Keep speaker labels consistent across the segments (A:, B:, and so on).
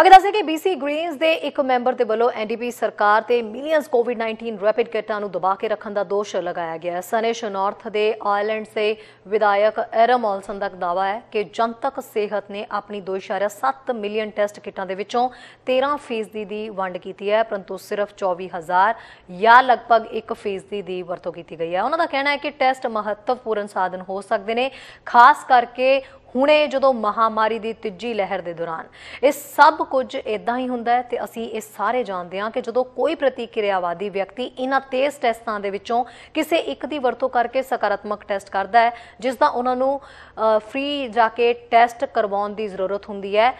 A: ਅਗੇ ਦੱਸੇ ਕਿ BC ਗ੍ਰੀਨਸ ਦੇ ਇੱਕ ਮੈਂਬਰ ਦੇ ਵੱਲੋਂ NDP ਸਰਕਾਰ ਤੇ ਮਿਲੀਅਨਸ ਕੋਵਿਡ-19 ਰੈਪਿਡ ਕਿੱਟਾਂ ਨੂੰ ਦਬਾ ਕੇ ਰੱਖਣ ਦਾ ਦੋਸ਼ ਲਗਾਇਆ ਗਿਆ ਹੈ ਸਨੇਸ਼ ਨਾਰਥ ਦੇ ਆਇਲੈਂਡ ਸੇ ਵਿਧਾਇਕ ਐਰਮ ਆਲਸਨ ਦਾ ਦਾਵਾ ਹੈ ਕਿ ਜਨਤਕ ਸਿਹਤ ਨੇ ਆਪਣੀ 2.7 ਮਿਲੀਅਨ ਟੈਸਟ ਕਿੱਟਾਂ ਦੇ ਵਿੱਚੋਂ 13% ਦੀ ਵੰਡ ਕੀਤੀ ਹੈ ਪਰੰਤੂ ਸਿਰਫ 24000 ਜਾਂ ਲਗਭਗ 1% ਦੀ ਵਰਤੋਂ ਕੀਤੀ ਗਈ ਹੈ ਉਹਨਾਂ ਦਾ ਕਹਿਣਾ ਹੈ ਕਿ ਟੈਸਟ ਮਹੱਤਵਪੂਰਨ ਸਾਧਨ ਹੋ ਸਕਦੇ ਨੇ ਖਾਸ ਕਰਕੇ ਹੁਣੇ ਜਦੋਂ ਮਹਾਮਾਰੀ ਦੀ ਤੀਜੀ ਲਹਿਰ ਦੇ ਦੌਰਾਨ ਇਹ ਸਭ ਕੁਝ ਇਦਾਂ ਹੀ ਹੁੰਦਾ ਹੈ ਤੇ ਅਸੀਂ ਇਹ ਸਾਰੇ ਜਾਣਦੇ ਹਾਂ ਕਿ ਜਦੋਂ ਕੋਈ ਪ੍ਰਤੀਕਿਰਿਆਵਾਦੀ ਵਿਅਕਤੀ ਇਹਨਾਂ ਤੇਜ਼ ਟੈਸਟਾਂ ਦੇ ਵਿੱਚੋਂ ਕਿਸੇ ਇੱਕ ਦੀ ਵਰਤੋਂ ਕਰਕੇ ਸਕਾਰਾਤਮਕ ਟੈਸਟ ਕਰਦਾ ਹੈ ਜਿਸ ਦਾ ਉਹਨਾਂ ਨੂੰ ਫ੍ਰੀ ਜਾ ਕੇ ਟੈਸਟ ਕਰਵਾਉਣ ਦੀ ਜ਼ਰੂਰਤ ਹੁੰਦੀ ਹੈ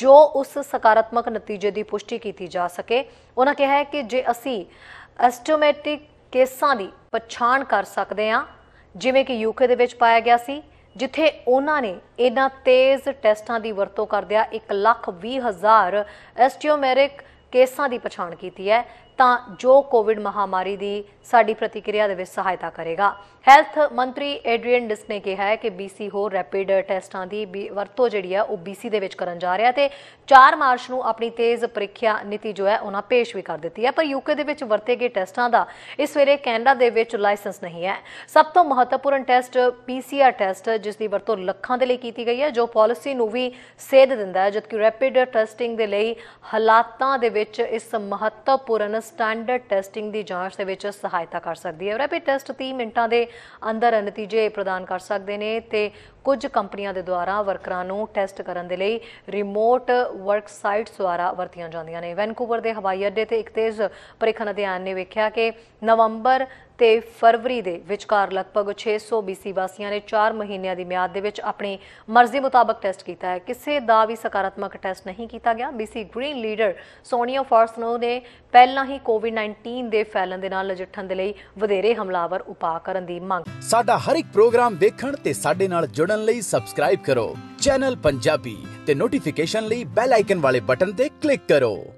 A: ਜੋ ਉਸ ਸਕਾਰਾਤਮਕ ਨਤੀਜੇ ਦੀ ਪੁਸ਼ਟੀ ਕੀਤੀ ਜਾ ਸਕੇ ਉਹਨਾਂ ਕਿਹਾ ਹੈ ਕਿ ਜੇ ਅਸੀਂ ਐਸਟੋਮੈਟਿਕ ਕੇਸਾਂ ਦੀ ਪਛਾਣ ਕਰ ਸਕਦੇ ਹਾਂ ਜਿਵੇਂ ਕਿ ਯੂਕੇ ਦੇ ਵਿੱਚ ਪਾਇਆ ਗਿਆ ਸੀ ਜਿੱਥੇ ਉਹਨਾਂ ਨੇ ਇਹਨਾਂ ਤੇਜ਼ ਟੈਸਟਾਂ ਦੀ ਵਰਤੋਂ ਕਰਦਿਆਂ 1 ਲੱਖ 20 ਹਜ਼ਾਰ ਐਸਟੀਓਮੈਰਿਕ ਕੇਸਾਂ ਦੀ ਪਛਾਣ ਕੀਤੀ ਹੈ ਤਾਂ ਜੋ ਕੋਵਿਡ ਮਹਾਮਾਰੀ ਦੀ ਸਾਡੀ ਪ੍ਰਤੀਕਿਰਿਆ ਦੇ ਵਿੱਚ ਸਹਾਇਤਾ ਕਰੇਗਾ ਹੈਲਥ ਮੰਤਰੀ ਐਡਰੀਅਨ ਡਿਸ ਨੇ ਕਿਹਾ ਹੈ ਕਿ BC ਹੋ ਰੈਪਿਡ ਟੈਸਟਾਂ ਦੀ ਵਰਤੋਂ ਜਿਹੜੀ ਆ ਉਹ BC ਦੇ ਵਿੱਚ ਕਰਨ ਜਾ ਰਿਹਾ ਤੇ 4 ਮਾਰਚ ਨੂੰ ਆਪਣੀ ਤੇਜ਼ ਪ੍ਰੀਖਿਆ ਨੀਤੀ ਜੋ ਹੈ ਉਹਨਾਂ ਪੇਸ਼ ਵੀ ਕਰ ਦਿੱਤੀ ਹੈ ਪਰ ਯੂਕੇ ਦੇ ਵਿੱਚ ਵਰਤੇ ਗਏ ਟੈਸਟਾਂ ਦਾ ਇਸ ਵੇਲੇ ਕੈਨੇਡਾ ਦੇ ਵਿੱਚ ਲਾਇਸੈਂਸ ਨਹੀਂ ਹੈ ਸਭ ਤੋਂ ਮਹੱਤਵਪੂਰਨ ਟੈਸਟ ਪੀਸੀਆਰ ਟੈਸਟ ਜਿਸ ਦੀ ਵਰਤੋਂ ਲੱਖਾਂ ਦੇ ਲਈ ਕੀਤੀ ਗਈ ਹੈ ਜੋ ਪਾਲਿਸੀ ਨੂੰ ਵੀ ਸੇਧ ਦਿੰਦਾ ਹੈ ਜਦਕਿ ਰੈਪਿਡ ਟੈਸਟਿੰਗ ਦੇ ਲਈ ਹਾਲਾਤਾਂ ਦੇ ਵਿੱਚ ਇਸ ਮਹੱਤਵਪੂਰਨ ਸਟੈਂਡਰਡ ਟੈਸਟਿੰਗ ਦੀ ਜਾਂਚ ਦੇ ਵਿੱਚ ਸਹਾਇਤਾ ਕਰ ਸਕਦੀ ਹੈ ਰੈਪਿਡ ਟੈਸਟ 30 ਮਿੰਟਾਂ ਦੇ ਅੰਦਰ ਨਤੀਜੇ ਪ੍ਰਦਾਨ ਕਰ ਸਕਦੇ ਨੇ ਤੇ ਕੁਝ ਕੰਪਨੀਆਂ ਦੇ ਦੁਆਰਾ ਵਰਕਰਾਂ ਨੂੰ ਟੈਸਟ ਕਰਨ ਦੇ ਲਈ ਰਿਮੋਟ ਵਰਕ ਸਾਈਟਸ ਦੁਆਰਾ ਵਰਤੀਆਂ ਜਾਂਦੀਆਂ ਨੇ ਵੈਨਕੂਵਰ ਦੇ ਹਵਾਈ ਅੱਡੇ ਤੇ ਇੱਕ ਤੇਜ਼ ਪ੍ਰੇਖਣ ਅਧਿਐਨ ਨੇ ਵੇਖਿਆ ਕਿ ਨਵੰਬਰ ਤੇ ਫਰਵਰੀ ਦੇ ਵਿਚਕਾਰ ਲਗਭਗ 600 BC ਵਾਸੀਆਂ ਨੇ 4 ਮਹੀਨਿਆਂ ਦੀ ਮਿਆਦ ਦੇ ਵਿੱਚ ਆਪਣੀ ਮਰਜ਼ੀ ਮੁਤਾਬਕ ਟੈਸਟ ਕੀਤਾ ਹੈ ਕਿਸੇ ਦਾ ਵੀ ਸਕਾਰਾਤਮਕ ਟੈਸਟ ਨਹੀਂ ਕੀਤਾ ਗਿਆ BC green leader Sonia Furstenau ਨੇ ਪਹਿਲਾਂ ਹੀ ਕੋਵਿਡ-19 ਦੇ ਫੈਲਣ ਦੇ ਨਾਲ ਨਜਿੱਠਣ ਦੇ ਲਈ ਵਧੇਰੇ ਹਮਲਾਵਰ ਉਪਾਅ ਕਰਨ ਦੀ ਮੰਗ ਸਾਡਾ ਹਰ ਇੱਕ ਪ੍ਰੋਗਰਾਮ ਦੇਖਣ ਤੇ ਸਾਡੇ ਨਾਲ ਜੁੜਨ ਕਰਨ ਲਈ ਸਬਸਕ੍ਰਾਈਬ ਕਰੋ ਚੈਨਲ ਪੰਜਾਬੀ ਤੇ ਨੋਟੀਫਿਕੇਸ਼ਨ ਲਈ ਬੈਲ ਆਈਕਨ ਵਾਲੇ ਬਟਨ ਤੇ ਕਲਿੱਕ ਕਰੋ